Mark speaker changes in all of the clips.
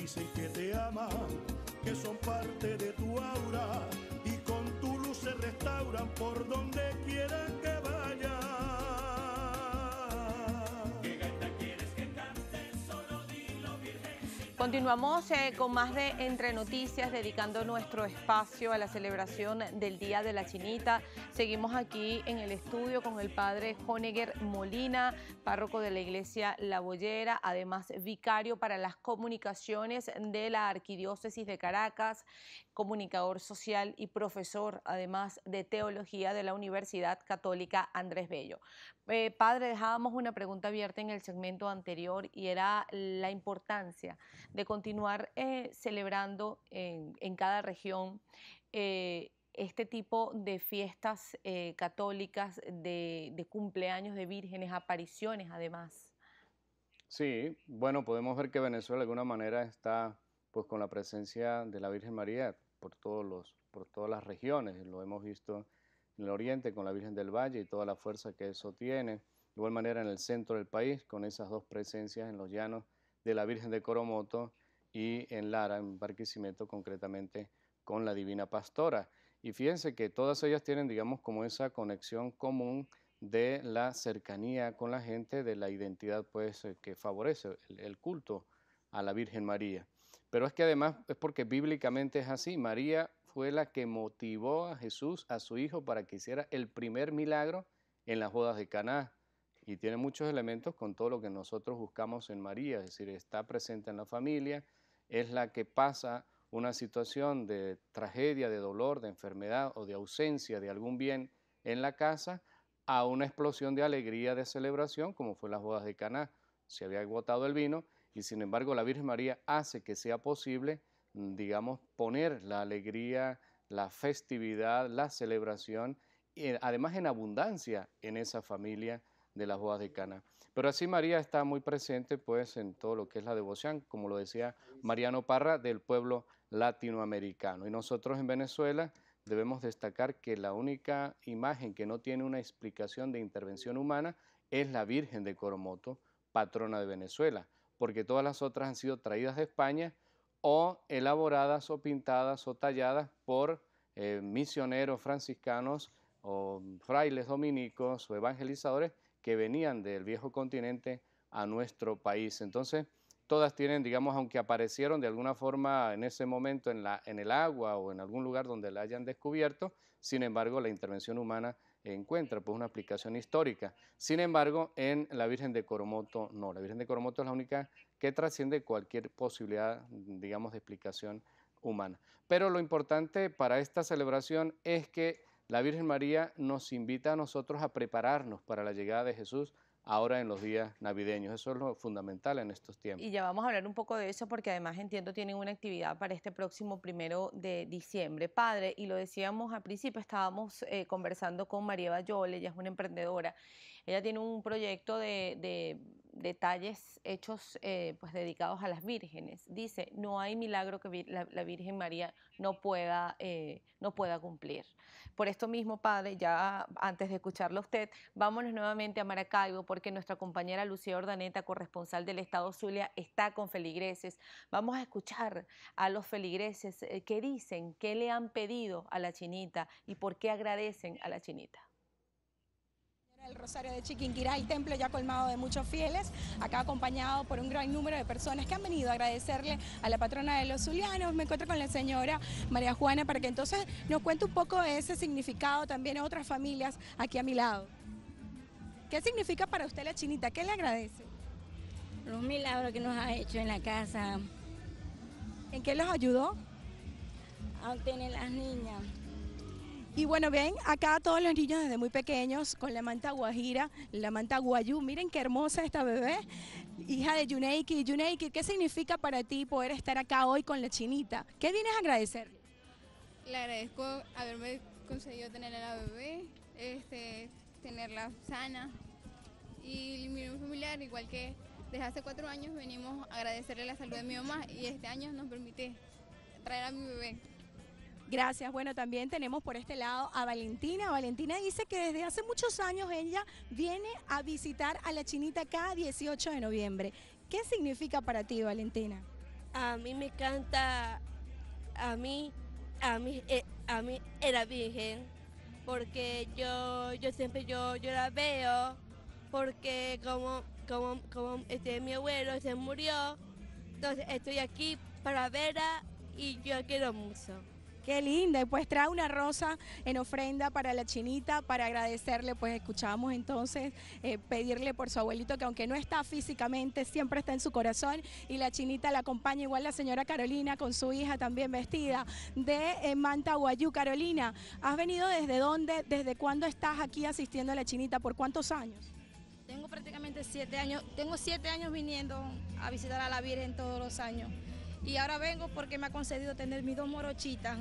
Speaker 1: dicen que te aman, que son parte de tu aura y con tu luz se restauran por donde quieran que vayan.
Speaker 2: Continuamos eh, con más de Entre Noticias, dedicando nuestro espacio a la celebración del Día de la Chinita. Seguimos aquí en el estudio con el padre Honegger Molina, párroco de la iglesia La Boyera, además vicario para las comunicaciones de la Arquidiócesis de Caracas, comunicador social y profesor, además de teología de la Universidad Católica Andrés Bello. Eh, padre, dejábamos una pregunta abierta en el segmento anterior y era la importancia de continuar eh, celebrando en, cada región eh, este tipo de fiestas católicas, de, de, cumpleaños de vírgenes, apariciones además.
Speaker 3: Sí, bueno, podemos ver que Venezuela de alguna manera está pues con la presencia de la Virgen María por, todos los, por todas las regiones. Lo hemos visto en el oriente con la Virgen del Valle y toda la fuerza que eso tiene. De igual manera en el centro del país con esas dos presencias en los llanos de la Virgen de Coromoto y en Lara, en Barquisimeto concretamente con la Divina Pastora. Y fíjense que todas ellas tienen, digamos, como esa conexión común de la cercanía con la gente, de la identidad pues eh, que favorece el culto a la Virgen María. Pero es que además es porque bíblicamente es así. María fue la que motivó a Jesús, a su hijo, para que hiciera el primer milagro en las bodas de Caná. Y tiene muchos elementos con todo lo que nosotros buscamos en María, es decir, está presente en la familia, es la que pasa una situación de tragedia, de dolor, de enfermedad o de ausencia de algún bien en la casa a una explosión de alegría, de celebración, como fue en las bodas de Caná. Se había agotado el vino y sin embargo la Virgen María hace que sea posible, digamos, poner la alegría, la festividad, la celebración, y eh, además en abundancia en esa familia de las bodas de Cana. Pero así María está muy presente pues en todo lo que es la devoción, como lo decía Mariano Parra, del pueblo latinoamericano. Y nosotros en Venezuela debemos destacar que la única imagen que no tiene una explicación de intervención humana es la Virgen de Coromoto, patrona de Venezuela porque todas las otras han sido traídas de España o elaboradas o pintadas o talladas por eh, misioneros franciscanos o mm, frailes dominicos o evangelizadores que venían del viejo continente a nuestro país. Entonces, todas tienen, digamos, aunque aparecieron de alguna forma en ese momento en, en el agua o en algún lugar donde la hayan descubierto, sin embargo, la intervención humana encuentra pues una aplicación histórica. Sin embargo, en la Virgen de Coromoto no, la Virgen de Coromoto es la única que trasciende cualquier posibilidad, digamos, de explicación humana. Pero lo importante para esta celebración es que la Virgen María nos invita a nosotros a prepararnos para la llegada de Jesús ahora en los días navideños. Eso es lo fundamental en estos tiempos.
Speaker 2: Y ya vamos a hablar un poco de eso porque además entiendo tienen una actividad para este próximo primero de diciembre. Padre, y lo decíamos al principio, estábamos eh, conversando con María Bayole, ella es una emprendedora. Ella tiene un proyecto de detalles hechos eh, pues dedicados a las vírgenes. Dice, no hay milagro que la, Virgen María no pueda, eh, no pueda cumplir. Por esto mismo, padre, ya antes de escucharlo a usted, vámonos nuevamente a Maracaibo porque nuestra compañera Lucía Ordaneta, corresponsal del Estado Zulia, está con feligreses. Vamos a escuchar a los feligreses que eh, qué dicen, qué le han pedido a la chinita y por qué agradecen a la chinita.
Speaker 1: El Rosario de Chiquinquirá, el templo ya colmado de muchos fieles, acá acompañado por un gran número de personas que han venido a agradecerle a la patrona de los Zulianos. Me encuentro con la señora María Juana para que entonces nos cuente un poco de ese significado también a otras familias aquí a mi lado. ¿Qué significa para usted la chinita? ¿Qué le agradece? Los milagros que nos ha hecho en la casa. ¿En qué los ayudó? A obtener las niñas. Y bueno, ven acá todos los niños desde muy pequeños con la manta guajira, la manta guayú. Miren qué hermosa esta bebé, hija de Yuneiki. Yuneiki, ¿qué significa para ti poder estar acá hoy con la chinita? ¿Qué vienes a agradecer? Le agradezco haberme conseguido tener a la bebé, este, tenerla sana. Y mi familiar, igual que desde hace cuatro años, venimos a agradecerle la salud de mi mamá y este año nos permite traer a mi bebé. Gracias. Bueno, también tenemos por este lado a Valentina. Valentina dice que desde hace muchos años ella viene a visitar a la chinita cada 18 de noviembre. ¿Qué significa para ti, Valentina?
Speaker 2: A mí me encanta, a mí, a mí, eh, a mí era virgen, porque yo, yo siempre yo, la veo, porque como, como, como este, mi abuelo se murió, entonces estoy aquí para verla y yo quiero mucho.
Speaker 1: Qué linda. pues trae una rosa en ofrenda para la chinita, para agradecerle. Pues escuchamos entonces eh, pedirle por su abuelito, que aunque no está físicamente, siempre está en su corazón. Y la chinita la acompaña igual la señora Carolina con su hija también vestida de eh, Manta Guayú. Carolina, ¿has venido desde dónde? ¿Desde cuándo estás aquí asistiendo a la chinita? ¿Por cuántos años? Tengo prácticamente siete años, tengo siete años viniendo a visitar a la Virgen todos los años. Y ahora vengo porque me ha concedido tener mis dos morochitas.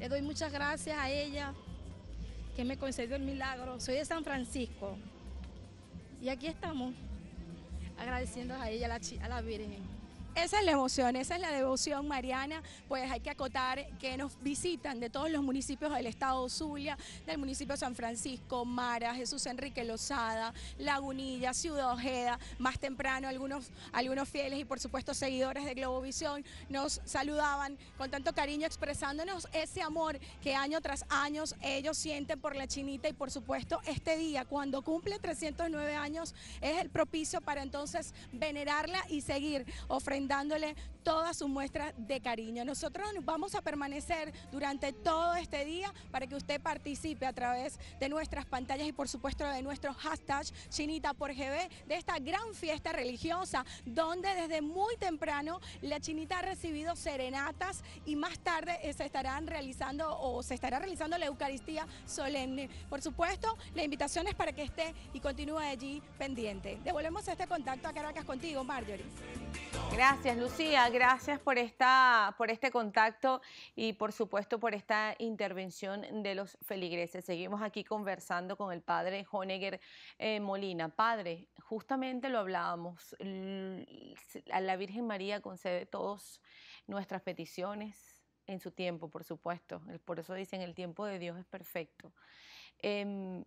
Speaker 1: Le doy muchas gracias a ella que me concedió el milagro. Soy de San Francisco. Y aquí estamos, agradeciendo a ella, a la, a la Virgen. Esa es la emoción, esa es la devoción mariana, pues hay que acotar que nos visitan de todos los municipios del estado Zulia, del municipio de San Francisco, Mara, Jesús Enrique Lozada, Lagunilla, Ciudad Ojeda, más temprano algunos, algunos fieles y por supuesto seguidores de Globovisión nos saludaban con tanto cariño expresándonos ese amor que año tras año ellos sienten por la chinita y por supuesto este día cuando cumple 309 años es el propicio para entonces venerarla y seguir ofreciendo dándole todas sus muestras de cariño. Nosotros vamos a permanecer durante todo este día para que usted participe a través de nuestras pantallas y por supuesto de nuestro hashtag Chinita por GB de esta gran fiesta religiosa donde desde muy temprano la Chinita ha recibido serenatas y más tarde se estarán realizando o se estará realizando la Eucaristía solemne. Por supuesto, la invitación es para que esté y continúe allí pendiente. Devolvemos este contacto a Caracas contigo, Marjorie.
Speaker 2: Gracias. Gracias, Lucía. Gracias por, esta, por este contacto y, por supuesto, por esta intervención de los feligreses. Seguimos aquí conversando con el padre Honegger eh, Molina. Padre, justamente lo hablábamos. A la Virgen María concede todas nuestras peticiones en su tiempo, por supuesto. Por eso dicen, el tiempo de Dios es perfecto. Em,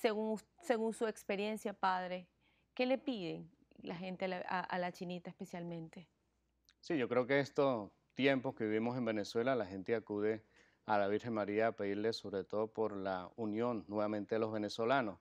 Speaker 2: según, según su experiencia, padre, ¿qué le piden la gente a, la chinita especialmente?
Speaker 3: Sí, yo creo que estos tiempos que vivimos en Venezuela, la gente acude a la Virgen María a pedirle sobre todo por la unión nuevamente de los venezolanos.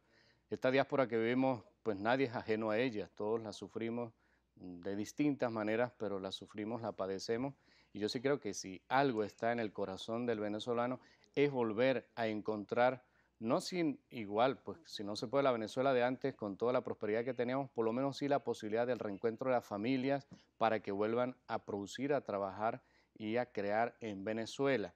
Speaker 3: Esta diáspora que vivimos, pues nadie es ajeno a ella, todos la sufrimos de distintas maneras, pero la sufrimos, la padecemos. Y yo sí creo que si algo está en el corazón del venezolano es volver a encontrar no sin igual, pues si no se puede la Venezuela de antes, con toda la prosperidad que teníamos, por lo menos sí la posibilidad del reencuentro de las familias para que vuelvan a producir, a trabajar y a crear en Venezuela.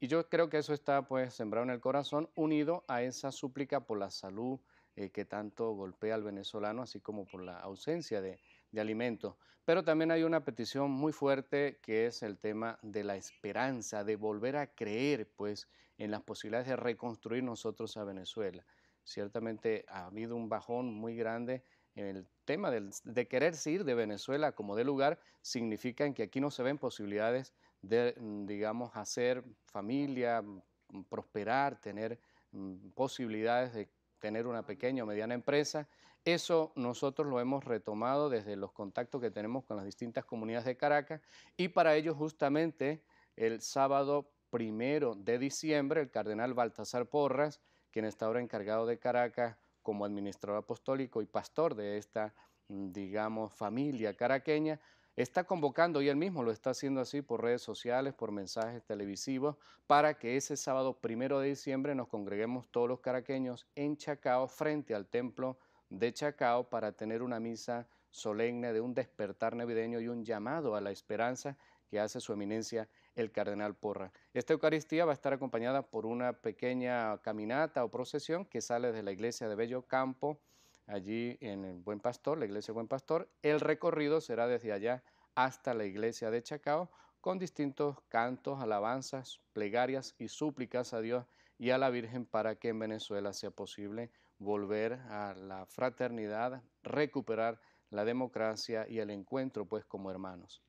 Speaker 3: Y yo creo que eso está pues sembrado en el corazón, unido a esa súplica por la salud eh, que tanto golpea al venezolano, así como por la ausencia de, de alimento, Pero también hay una petición muy fuerte que es el tema de la esperanza, de volver a creer pues en las posibilidades de reconstruir nosotros a Venezuela. Ciertamente ha habido un bajón muy grande en el tema de querer ir de Venezuela como de lugar, significan que aquí no se ven posibilidades de, mm, digamos, hacer familia, mm, prosperar, tener mm, posibilidades de tener una pequeña o mediana empresa. Eso nosotros lo hemos retomado desde los contactos que tenemos con las distintas comunidades de Caracas y para ello justamente el sábado primero de diciembre el cardenal Baltasar Porras, quien está ahora encargado de Caracas como administrador apostólico y pastor de esta, mm, digamos, familia caraqueña, está convocando y él mismo lo está haciendo así por redes sociales, por mensajes televisivos, para que ese sábado primero de diciembre nos congreguemos todos los caraqueños en Chacao frente al templo de Chacao para tener una misa solemne de un despertar navideño y un llamado a la esperanza que hace su eminencia el cardenal Porra. Esta Eucaristía va a estar acompañada por una pequeña caminata o procesión que sale de la iglesia de Bello Campo allí en el Buen Pastor, la iglesia Buen Pastor. El recorrido será desde allá hasta la iglesia de Chacao con distintos cantos, alabanzas, plegarias y súplicas a Dios y a la Virgen para que en Venezuela sea posible volver a la fraternidad, recuperar la democracia y el encuentro pues como hermanos.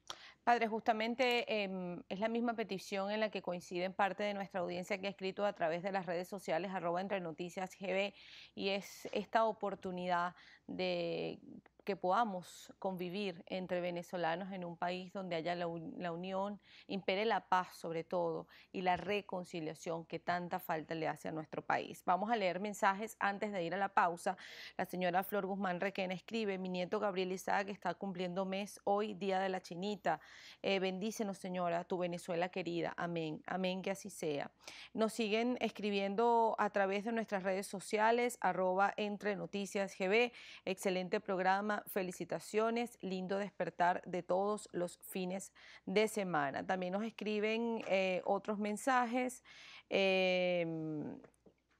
Speaker 2: Padre, justamente em, es la misma petición en la que coinciden parte de nuestra audiencia que ha escrito a través de las redes sociales arroba entre noticias GB y es esta oportunidad de que podamos convivir entre venezolanos en un país donde haya la, unión, impere la paz sobre todo y la reconciliación que tanta falta le hace a nuestro país. Vamos a leer mensajes antes de ir a la pausa. La señora Flor Guzmán Requena escribe, mi nieto Gabriel Isaac está cumpliendo mes hoy, Día de la Chinita. Eh, bendícenos, señora, tu Venezuela querida. Amén, amén, que así sea. Nos siguen escribiendo a través de nuestras redes sociales, arroba entre noticias GB. Excelente programa felicitaciones, lindo despertar de todos los fines de semana. También nos escriben eh, otros mensajes. Em,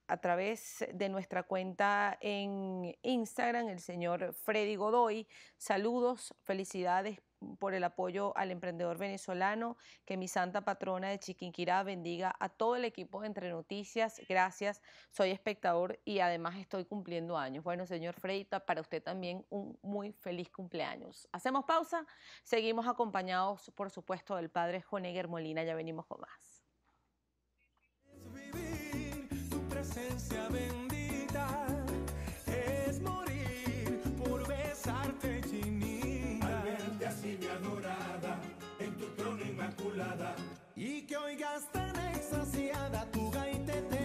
Speaker 2: a través de nuestra cuenta en Instagram, el señor Freddy Godoy. Saludos, felicidades por el apoyo al emprendedor venezolano, que mi santa patrona de Chiquinquirá bendiga a todo el equipo de Entre Noticias. Gracias, soy espectador y además estoy cumpliendo años. Bueno, señor Freita, para usted también un muy feliz cumpleaños. Hacemos pausa, seguimos acompañados, por supuesto, del padre Joneguer Molina, ya venimos con más.
Speaker 1: presencia bendita. y que oigas tan exasiada tu gaitete.